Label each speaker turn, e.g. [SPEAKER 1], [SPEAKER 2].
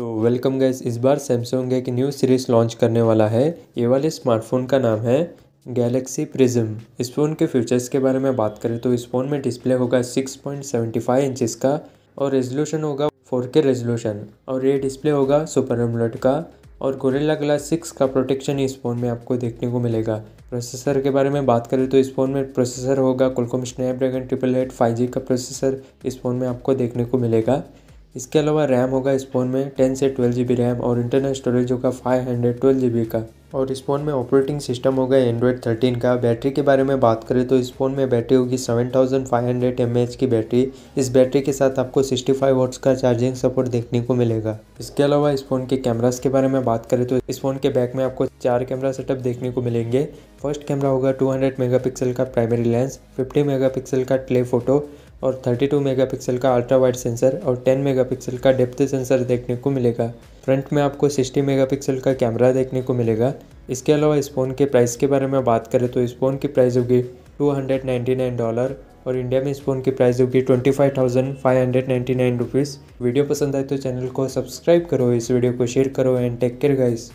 [SPEAKER 1] तो welcome guys इस बार सैमसंग एक न्यू सीरीज़ लॉन्च करने वाला है ये वाले स्मार्टफोन का नाम है गैलेक्सी प्रिज्म इस फ़ोन के फीचर्स के बारे में बात करें तो इस फ़ोन में डिस्प्ले होगा 6.75 इंचेस का और रेजोल्यूशन होगा 4K रेजोल्यूशन और ये डिस्प्ले होगा सुपर एमलेट का और गोरेला ग्लास सिक्स का प्रोटेक्शन इस फ़ोन में आपको देखने को मिलेगा प्रोसेसर के बारे में बात करें तो इस फ़ोन में प्रोसेसर होगा Qualcomm Snapdragon triple eight five G का प्रोसेसर इस फ़ोन में आपको देखने को मिलेगा इसके अलावा रैम होगा इस फ़ोन में टेन से ट्वेल्व जी रैम और इंटरनल स्टोरेज होगा फाइव हंड्रेड ट्वेल्व जी का और इस फ़ोन में ऑपरेटिंग सिस्टम होगा एंड्रॉयड थर्टीन का बैटरी के बारे में बात करें तो इस फ़ोन में बैटरी होगी seven thousand five hundred M H की बैटरी इस बैटरी के साथ आपको सिक्सटी फाइव वॉट्स का चार्जिंग सपोर्ट देखने को मिलेगा इसके अलावा इस फ़ोन के कैमराज के बारे में बात करें तो इस फ़ोन के बैक में आपको चार कैमरा सेटअप देखने को मिलेंगे फर्स्ट कैमरा होगा टू हंड्रेड मेगापिक्सल का प्राइमरी लेंस फिफ्टी मेगा का फ़ोटो और 32 मेगापिक्सल का अल्ट्रा वाइड सेंसर और 10 मेगापिक्सल का डेप्थ सेंसर देखने को मिलेगा फ्रंट में आपको 60 मेगापिक्सल का कैमरा देखने को मिलेगा इसके अलावा इस फ़ोन के प्राइस के बारे में बात करें तो इस फ़ोन की प्राइस होगी टू डॉलर और इंडिया में इस फ़ोन की प्राइस होगी twenty five thousand five hundred ninety nine rupees video पसंद आए तो चैनल को सब्सक्राइब करो इस वीडियो को शेयर करो एंड टेक केयर गाइज